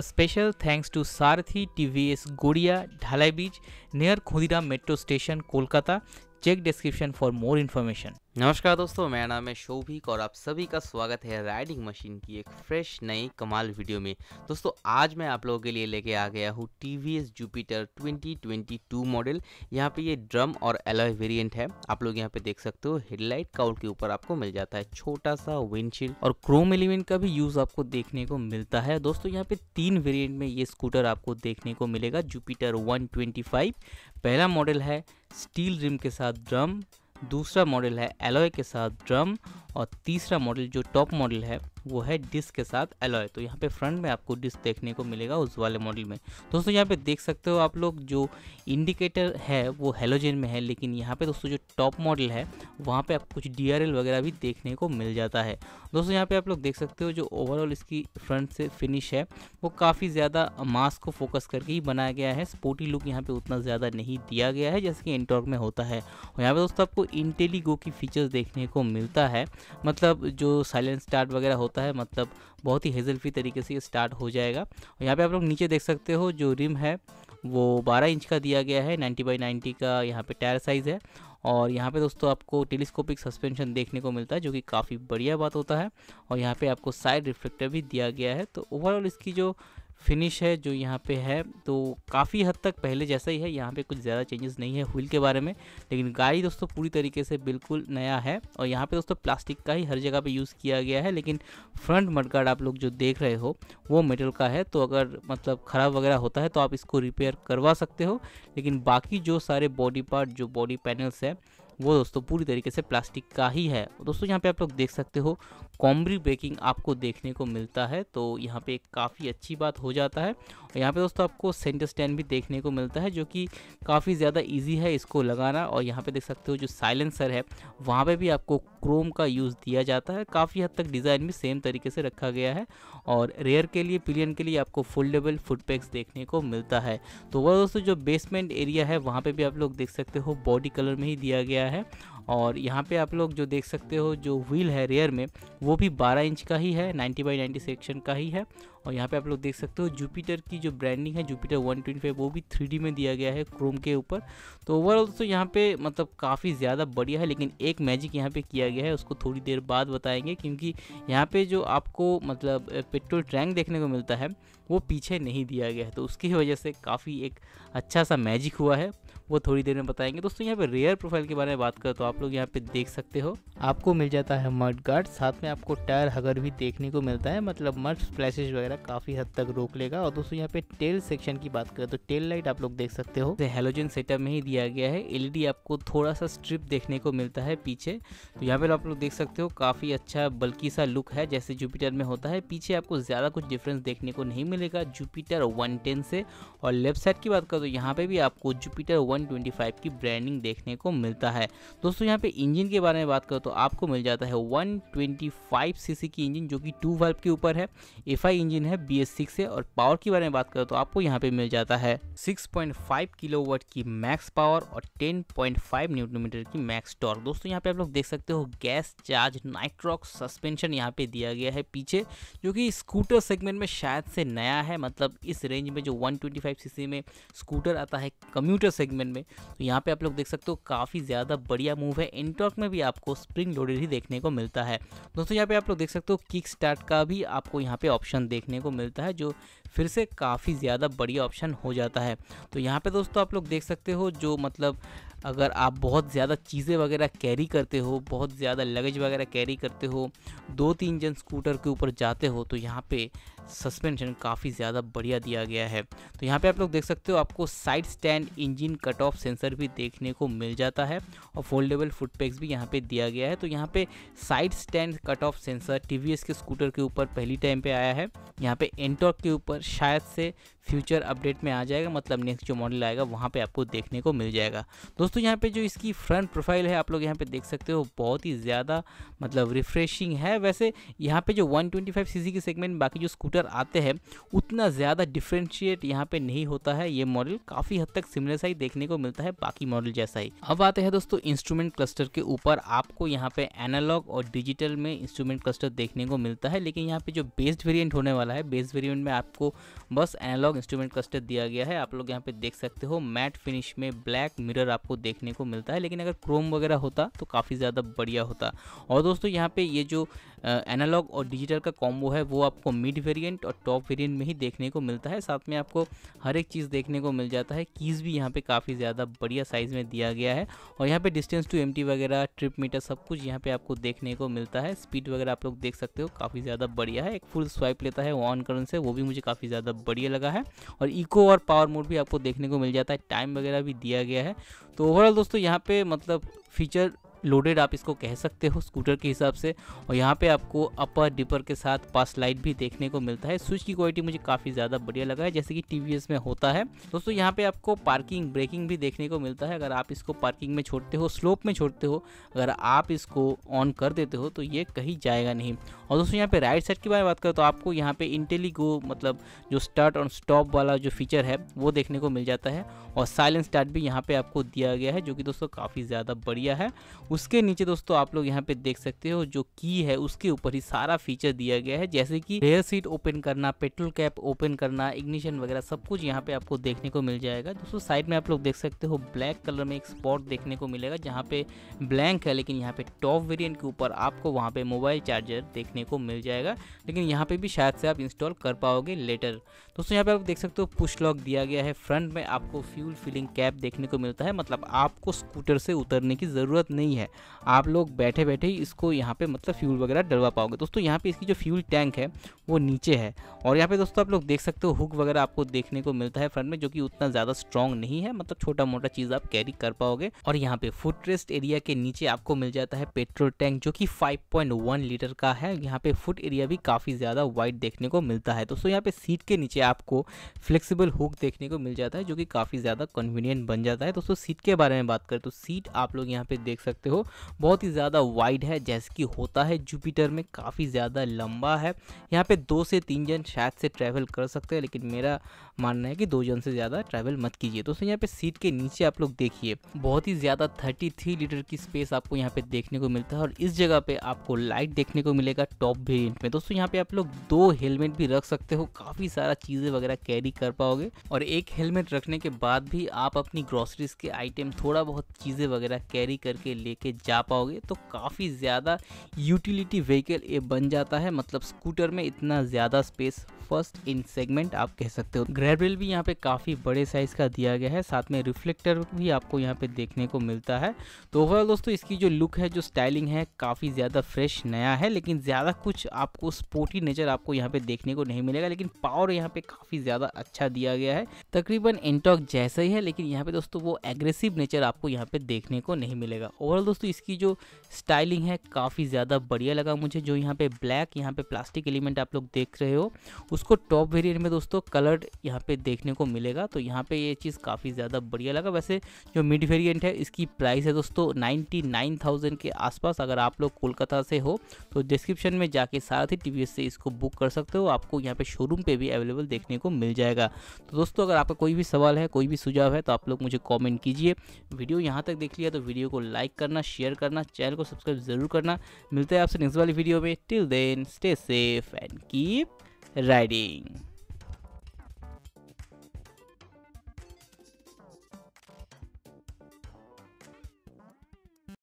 A special thanks to Sarathi TVS Goria Dhalai Beach near Khudira Metro Station, Kolkata. Check description for more information. नमस्कार दोस्तों मेरा नाम है शोभिक और आप सभी का स्वागत है राइडिंग मशीन की एक फ्रेश नई कमाल वीडियो में दोस्तों आज मैं आप लोगों के लिए लेके आ गया हूँ T V S Jupiter twenty model यहाँ पे ये ड्रम और एलॉय वेरिएंट है आप लोग यहाँ पे देख सकते हो हेडलाइट काउट के ऊपर आपको मिल जाता है छोटा सा विंडशील्ड और क्रोम एलिमेंट का भी यूज आपको देखने को मिलता है दोस्तों यहाँ पे तीन वेरियंट में ये स्कूटर आपको देखने को मिलेगा जुपिटर वन पहला मॉडल है स्टील रिम के साथ ड्रम दूसरा मॉडल है एलोय के साथ ड्रम और तीसरा मॉडल जो टॉप मॉडल है वो है डिस्क के साथ एलॉय तो यहाँ पे फ्रंट में आपको डिस्क देखने को मिलेगा उस वाले मॉडल में दोस्तों यहाँ पे देख सकते हो आप लोग जो इंडिकेटर है वो हेलोजन में है लेकिन यहाँ पे दोस्तों जो टॉप मॉडल है वहाँ पे आप कुछ डी वगैरह भी देखने को मिल जाता है दोस्तों यहाँ पे आप लोग देख सकते हो जो ओवरऑल इसकी फ्रंट से फिनिश है वो काफ़ी ज़्यादा मास को फोकस करके ही बनाया गया है स्पोर्टी लुक यहाँ पे उतना ज़्यादा नहीं दिया गया है जैसे कि इंटॉर्क में होता है और यहाँ पे दोस्तों आपको इंटेलीगो की फीचर्स देखने को मिलता है मतलब जो साइलेंट स्टार्ट वगैरह होता होता है मतलब बहुत ही हेजल फ्री तरीके से स्टार्ट हो जाएगा और यहाँ पे आप लोग नीचे देख सकते हो जो रिम है वो 12 इंच का दिया गया है 90 बाई 90 का यहाँ पे टायर साइज़ है और यहाँ पे दोस्तों आपको टेलीस्कोपिक सस्पेंशन देखने को मिलता है जो कि काफ़ी बढ़िया बात होता है और यहाँ पे आपको साइड रिफ्लेक्टर भी दिया गया है तो ओवरऑल इसकी जो फिनिश है जो यहाँ पे है तो काफ़ी हद तक पहले जैसा ही है यहाँ पे कुछ ज़्यादा चेंजेस नहीं है व्हील के बारे में लेकिन गाड़ी दोस्तों पूरी तरीके से बिल्कुल नया है और यहाँ पे दोस्तों प्लास्टिक का ही हर जगह पे यूज़ किया गया है लेकिन फ्रंट मडगार्ड आप लोग जो देख रहे हो वो मेटल का है तो अगर मतलब ख़राब वगैरह होता है तो आप इसको रिपेयर करवा सकते हो लेकिन बाकी जो सारे बॉडी पार्ट जो बॉडी पैनल्स हैं वो दोस्तों पूरी तरीके से प्लास्टिक का ही है दोस्तों यहाँ पे आप लोग देख सकते हो कॉम्बरी ब्रेकिंग आपको देखने को मिलता है तो यहाँ पे काफ़ी अच्छी बात हो जाता है और यहाँ पे दोस्तों आपको सेंटर स्टैंड भी देखने को मिलता है जो कि काफ़ी ज़्यादा ईजी है इसको लगाना और यहाँ पे देख सकते हो जो साइलेंसर है वहाँ पर भी आपको क्रोम का यूज़ दिया जाता है काफ़ी हद तक डिज़ाइन भी सेम तरीके से रखा गया है और रेयर के लिए पिलियन के लिए आपको फोल्डेबल फुटपैक्स देखने को मिलता है तो वह दोस्तों जो बेसमेंट एरिया है वहाँ पर भी आप लोग देख सकते हो बॉडी कलर में ही दिया गया है है और यहाँ पे आप लोग जो देख सकते हो जो व्हील है रेयर में वो भी 12 इंच का ही है 90 बाई 90 सेक्शन का ही है और यहाँ पे आप लोग देख सकते हो जुपिटर की जो ब्रांडिंग है जुपिटर 125 वो भी 3D में दिया गया है क्रोम के ऊपर तो ओवरऑल तो यहाँ पे मतलब काफ़ी ज़्यादा बढ़िया है लेकिन एक मैजिक यहाँ पे किया गया है उसको थोड़ी देर बाद बताएंगे क्योंकि यहाँ पे जो आपको मतलब पेट्रोल टैंक देखने को मिलता है वो पीछे नहीं दिया गया है तो उसकी वजह से काफ़ी एक अच्छा सा मैजिक हुआ है वो थोड़ी देर में बताएंगे दोस्तों यहाँ पर रेयर प्रोफाइल के बारे में बात करें तो आप लोग यहाँ पे देख सकते हो आपको मिल जाता है मर्ड गार्ड साथ में आपको टायर हगर भी देखने को मिलता है मतलब मर्ड स्प्लैशेज वगैरह काफ़ी हद तक रोक लेगा और दोस्तों यहाँ पे टेल सेक्शन की बात करें तो टेल लाइट आप लोग देख सकते हो हेलोजन सेटअप में ही दिया गया है एलईडी आपको थोड़ा सा स्ट्रिप देखने को मिलता है पीछे तो यहाँ पे आप लोग देख सकते हो काफ़ी अच्छा बल्कि सा लुक है जैसे जुपिटर में होता है पीछे आपको ज़्यादा कुछ डिफरेंस देखने को नहीं मिलेगा जुपिटर वन से और लेफ्ट साइड की बात करें तो यहाँ पे भी आपको जुपिटर वन की ब्रांडिंग देखने को मिलता है दोस्तों दोस्तों यहाँ पे इंजन के बारे में बात करो तो आपको मिल जाता है 125 सीसी की इंजन जो कि टू वाल्व के ऊपर है एफ इंजन है बी एस है और पावर के बारे में बात करो तो आपको यहाँ पे मिल जाता है 6.5 किलोवाट की मैक्स पावर और 10.5 न्यूटन मीटर की मैक्स टॉर्क दोस्तों यहाँ पे आप लोग देख सकते हो गैस चार्ज नाइट्रॉक सस्पेंशन यहाँ पे दिया गया है पीछे जो कि स्कूटर सेगमेंट में शायद से नया है मतलब इस रेंज में जो वन सीसी में स्कूटर आता है कम्यूटर सेगमेंट में तो यहाँ पे आप लोग देख सकते हो काफ़ी ज़्यादा बढ़िया मूव मूव है एंटॉक में भी आपको स्प्रिंग लोडेड ही देखने को मिलता है दोस्तों यहाँ पे आप लोग देख सकते हो किक स्टार्ट का भी आपको यहाँ पे ऑप्शन देखने को मिलता है जो फिर से काफ़ी ज़्यादा बढ़िया ऑप्शन हो जाता है तो यहाँ पे दोस्तों आप लोग देख सकते हो जो मतलब अगर आप बहुत ज़्यादा चीज़ें वगैरह कैरी करते हो बहुत ज़्यादा लगेज वगैरह कैरी करते हो दो तीन जन स्कूटर के ऊपर जाते हो तो यहाँ पे सस्पेंशन काफ़ी ज़्यादा बढ़िया दिया गया है तो यहाँ पे आप लोग देख सकते हो आपको side stand engine cut off sensor भी देखने को मिल जाता है और फोल्डेबल फुटपैक्स भी यहाँ पे दिया गया है तो यहाँ पे side stand cut off sensor टी के स्कूटर के ऊपर पहली टाइम पे आया है यहाँ पे एंटॉक के ऊपर शायद से फ्यूचर अपडेट में आ जाएगा मतलब नेक्स्ट जो मॉडल आएगा वहाँ पे आपको देखने को मिल जाएगा दोस्तों यहाँ पे जो इसकी फ्रंट प्रोफाइल है आप लोग यहाँ पे देख सकते हो बहुत ही ज़्यादा मतलब रिफ्रेशिंग है वैसे यहाँ पे जो 125 सीसी के सेगमेंट बाकी जो स्कूटर आते हैं उतना ज़्यादा डिफ्रेंशिएट यहाँ पर नहीं होता है ये मॉडल काफ़ी हद तक सिमिलर सा ही देखने को मिलता है बाकी मॉडल जैसा ही अब आते हैं दोस्तों इंस्ट्रूमेंट क्लस्टर के ऊपर आपको यहाँ पे एनालॉग और डिजिटल में इंस्ट्रूमेंट क्लस्टर देखने को मिलता है लेकिन यहाँ पर जो बेस्ड वेरियंट होने वाला है बेस्ड वेरियंट में आपको बस एनालॉग इंस्ट्रूमेंट क्लस्टर दिया गया है आप लोग यहाँ पे देख सकते हो मैट फिनिश में ब्लैक मिरर आपको देखने को मिलता है लेकिन अगर क्रोम वगैरह होता तो काफ़ी ज़्यादा बढ़िया होता और दोस्तों यहाँ पे ये जो एनालॉग और डिजिटल का कॉम्बो है वो आपको मिड वेरिएंट और टॉप वेरिएंट में ही देखने को मिलता है साथ में आपको हर एक चीज़ देखने को मिल जाता है कीज़ भी यहाँ पे काफ़ी ज़्यादा बढ़िया साइज़ में दिया गया है और यहाँ पे डिस्टेंस टू एम वगैरह ट्रिप मीटर सब कुछ यहाँ पे आपको देखने को मिलता है स्पीड वगैरह आप लोग देख सकते हो काफ़ी ज़्यादा बढ़िया है एक फुल स्वाइप लेता है ऑन करने से वो भी मुझे काफ़ी ज़्यादा बढ़िया लगा है और इको और पावर मोड भी आपको देखने को मिल जाता है टाइम वगैरह भी दिया गया है तो ओवरऑल दोस्तों यहाँ पे मतलब फीचर लोडेड आप इसको कह सकते हो स्कूटर के हिसाब से और यहाँ पे आपको अपर डिपर के साथ पास लाइट भी देखने को मिलता है स्विच की क्वालिटी मुझे काफ़ी ज़्यादा बढ़िया लगा है जैसे कि टी में होता है दोस्तों यहाँ पे आपको पार्किंग ब्रेकिंग भी देखने को मिलता है अगर आप इसको पार्किंग में छोड़ते हो स्लोप में छोड़ते हो अगर आप इसको ऑन कर देते हो तो ये कहीं जाएगा नहीं और दोस्तों यहाँ पर राइट साइड की बात करें तो आपको यहाँ पर इंटेलीगो मतलब जो स्टार्ट और स्टॉप वाला जो फीचर है वो देखने को मिल जाता है और साइलेंट स्टार्ट भी यहाँ पर आपको दिया गया है जो कि दोस्तों काफ़ी ज़्यादा बढ़िया है उसके नीचे दोस्तों आप लोग यहाँ पे देख सकते हो जो की है उसके ऊपर ही सारा फीचर दिया गया है जैसे कि रेयर सीट ओपन करना पेट्रोल कैप ओपन करना इग्निशन वगैरह सब कुछ यहाँ पे आपको देखने को मिल जाएगा दोस्तों साइड में आप लोग देख सकते हो ब्लैक कलर में एक स्पॉट देखने को मिलेगा जहाँ पे ब्लैंक है लेकिन यहाँ पे टॉप वेरियंट के ऊपर आपको वहाँ पे मोबाइल चार्जर देखने को मिल जाएगा लेकिन यहाँ पे भी शायद से आप इंस्टॉल कर पाओगे लेटर दोस्तों यहाँ पे आप देख सकते हो पुश लॉक दिया गया है फ्रंट में आपको फ्यूल फिलिंग कैप देखने को मिलता है मतलब आपको स्कूटर से उतरने की ज़रूरत नहीं है है आप लोग बैठे बैठे ही इसको यहाँ पे मतलब फ्यूल वगैरह डलवा पाओगे दोस्तों यहाँ पे इसकी जो फ्यूल टैंक है वो नीचे है और यहाँ पे दोस्तों आप लोग देख सकते हो हुक वगैरह आपको देखने को मिलता है फ्रंट में जो कि उतना ज़्यादा स्ट्रॉन्ग नहीं है मतलब छोटा मोटा चीज़ आप कैरी कर पाओगे और यहाँ पे फुट एरिया के नीचे आपको मिल जाता है पेट्रोल टैंक जो कि फाइव लीटर का है यहाँ पे फुट एरिया भी काफ़ी ज़्यादा वाइड देखने को मिलता है दोस्तों यहाँ पे सीट के नीचे आपको फ्लेक्सीबल हुक देखने को मिल जाता है जो कि काफ़ी ज़्यादा कन्वीनियंट बन जाता है दोस्तों सीट के बारे में बात करें तो सीट आप लोग यहाँ पे देख सकते हो हो बहुत ही ज़्यादा वाइड है जैसे कि होता है जुपिटर में काफ़ी ज़्यादा लंबा है यहाँ पे दो से तीन जन शायद से ट्रैवल कर सकते हैं लेकिन मेरा मानना है कि दो जन से ज़्यादा ट्रैवल मत कीजिए दोस्तों यहाँ पे सीट के नीचे आप लोग देखिए बहुत ही ज़्यादा थर्टी थ्री लीटर की स्पेस आपको यहाँ पे देखने को मिलता है और इस जगह पे आपको लाइट देखने को मिलेगा टॉप वेरियंट में दोस्तों यहाँ पे आप लोग दो हेलमेट भी रख सकते हो काफ़ी सारा चीज़ें वगैरह कैरी कर पाओगे और एक हेलमेट रखने के बाद भी आप अपनी ग्रॉसरीज के आइटम थोड़ा बहुत चीज़ें वगैरह कैरी करके ले लेके जा पाओगे तो काफ़ी ज़्यादा यूटिलिटी व्हीकल ये बन जाता है मतलब स्कूटर में इतना ज़्यादा स्पेस फर्स्ट इन सेगमेंट आप कह सकते हो ग्रैब रेल भी यहाँ पे काफ़ी बड़े साइज़ का दिया गया है साथ में रिफ्लेक्टर भी आपको यहाँ पे देखने को मिलता है तो ओवरऑल दोस्तों इसकी जो लुक है जो स्टाइलिंग है काफ़ी ज़्यादा फ्रेश नया है लेकिन ज़्यादा कुछ आपको स्पोर्टी नेचर आपको यहाँ पे देखने को नहीं मिलेगा लेकिन पावर यहाँ पर काफ़ी ज़्यादा अच्छा दिया गया है तकरीबन इंटॉक जैसा ही है लेकिन यहाँ पर दोस्तों वो एग्रेसिव नेचर आपको यहाँ पर देखने को नहीं मिलेगा ओवरऑल दोस्तों इसकी जो स्टाइलिंग है काफ़ी ज़्यादा बढ़िया लगा मुझे जो यहाँ पे ब्लैक यहाँ पे प्लास्टिक एलिमेंट आप लोग देख रहे हो उसको टॉप वेरिएंट में दोस्तों कलर्ड यहाँ पे देखने को मिलेगा तो यहाँ पे ये यह चीज़ काफ़ी ज़्यादा बढ़िया लगा वैसे जो मिड वेरियंट है इसकी प्राइस है दोस्तों नाइन्टी के आसपास अगर आप लोग कोलकाता से हो तो डिस्क्रिप्शन में जाके साथ ही टी से इसको बुक कर सकते हो आपको यहाँ पे शोरूम पर भी अवेलेबल देखने को मिल जाएगा तो दोस्तों अगर आपका कोई भी सवाल है कोई भी सुझाव है तो आप लोग मुझे कॉमेंट कीजिए वीडियो यहाँ तक देख लिया तो वीडियो को लाइक करना करना शेयर करना चैनल को सब्सक्राइब जरूर करना मिलते हैं आपसे नेक्स्ट वाली वीडियो में till then stay safe and keep riding